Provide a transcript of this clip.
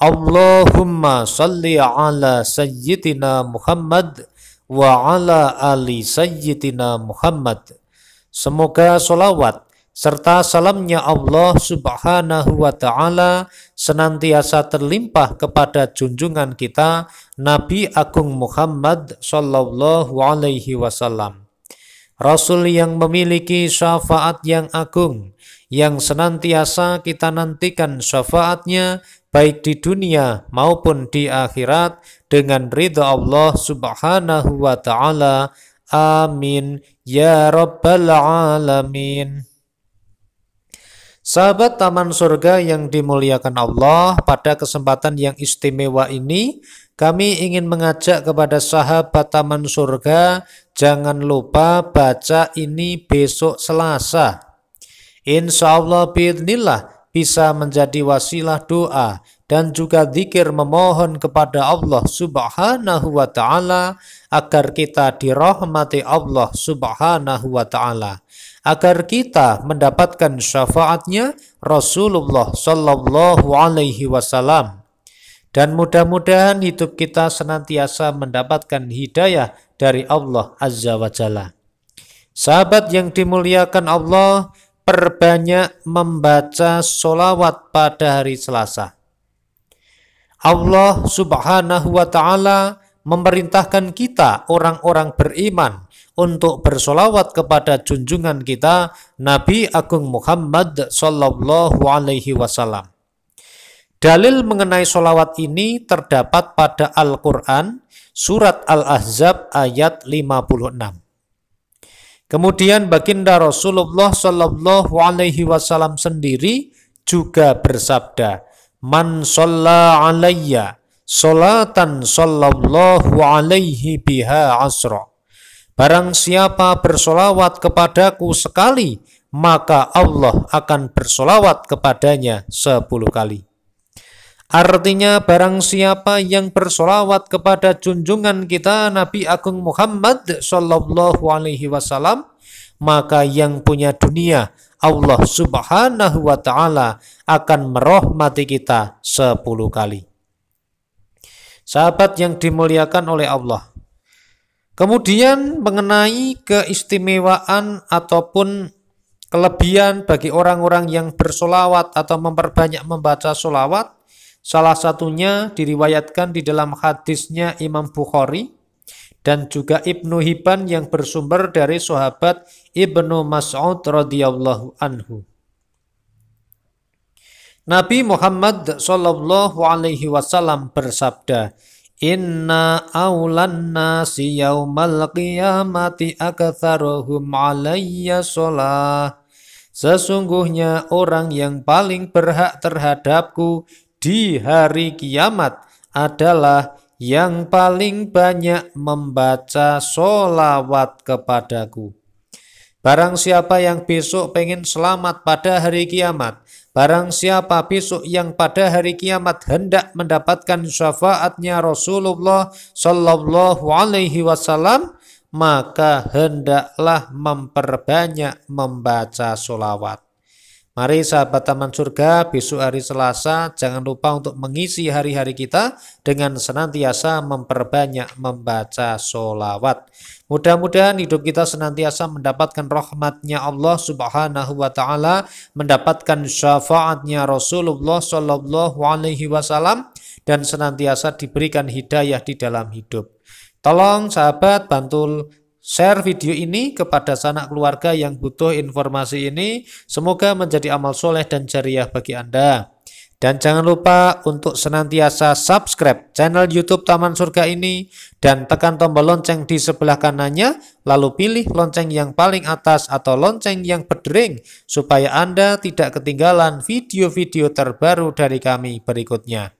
Allahumma salli ala sayyidina Muhammad wa ala ali sayyidina Muhammad. Semoga sholawat serta salamnya Allah subhanahu wa ta'ala senantiasa terlimpah kepada junjungan kita Nabi Agung Muhammad sallallahu alaihi wasallam. Rasul yang memiliki syafaat yang agung, yang senantiasa kita nantikan syafaatnya baik di dunia maupun di akhirat dengan ridha Allah Subhanahu wa taala. Amin ya rabbal alamin. Sahabat Taman Surga yang dimuliakan Allah, pada kesempatan yang istimewa ini, kami ingin mengajak kepada sahabat Taman Surga, jangan lupa baca ini besok Selasa. Insya Allah, bidnillah bisa menjadi wasilah doa dan juga zikir memohon kepada Allah Subhanahu wa taala agar kita dirahmati Allah Subhanahu wa taala agar kita mendapatkan syafaatnya Rasulullah sallallahu alaihi wasallam dan mudah-mudahan hidup kita senantiasa mendapatkan hidayah dari Allah Azza wa Jalla. Sahabat yang dimuliakan Allah, perbanyak membaca solawat pada hari Selasa. Allah subhanahu wa ta'ala memerintahkan kita orang-orang beriman untuk bersolawat kepada junjungan kita Nabi Agung Muhammad Sallallahu Alaihi Wasallam. Dalil mengenai solawat ini terdapat pada Al-Quran surat Al-Ahzab ayat 56. Kemudian baginda Rasulullah Shallallahu Alaihi Wasallam sendiri juga bersabda, "Man sholla alaiya sholatan sallallahu alaihi biha asra." Barang siapa bersolawat kepadaku sekali, maka Allah akan bersolawat kepadanya sepuluh kali. Artinya barang siapa yang bersolawat kepada junjungan kita Nabi Agung Muhammad Sallallahu Alaihi Wasallam maka yang punya dunia Allah Subhanahu wa taala akan merahmati kita sepuluh kali. Sahabat yang dimuliakan oleh Allah. Kemudian mengenai keistimewaan ataupun kelebihan bagi orang-orang yang bersolawat atau memperbanyak membaca solawat, Salah satunya diriwayatkan di dalam hadisnya Imam Bukhari dan juga Ibnu Hibban yang bersumber dari sahabat Ibnu Mas'ud radhiyallahu anhu. Nabi Muhammad sallallahu alaihi wasallam bersabda, "Inna aulan nasi yaumal qiyamati aktsaruhum alayya shalah." Sesungguhnya orang yang paling berhak terhadapku di hari kiamat adalah yang paling banyak membaca solawat kepadaku. Barang siapa yang besok pengen selamat pada hari kiamat, barang siapa besok yang pada hari kiamat hendak mendapatkan syafaatnya Rasulullah Shallallahu Alaihi Wasallam, maka hendaklah memperbanyak membaca solawat. Mari sahabat Taman Surga, besok hari Selasa jangan lupa untuk mengisi hari-hari kita dengan senantiasa memperbanyak membaca solawat. Mudah-mudahan hidup kita senantiasa mendapatkan rahmatnya Allah subhanahu wa ta'ala, mendapatkan syafaatnya Rasulullah sallallahu alaihi wasallam, dan senantiasa diberikan hidayah di dalam hidup. Tolong sahabat bantu Share video ini kepada sanak keluarga yang butuh informasi ini. Semoga menjadi amal soleh dan jariah bagi Anda. Dan jangan lupa untuk senantiasa subscribe channel YouTube Taman Surga ini dan tekan tombol lonceng di sebelah kanannya, lalu pilih lonceng yang paling atas atau lonceng yang berdering supaya Anda tidak ketinggalan video-video terbaru dari kami berikutnya.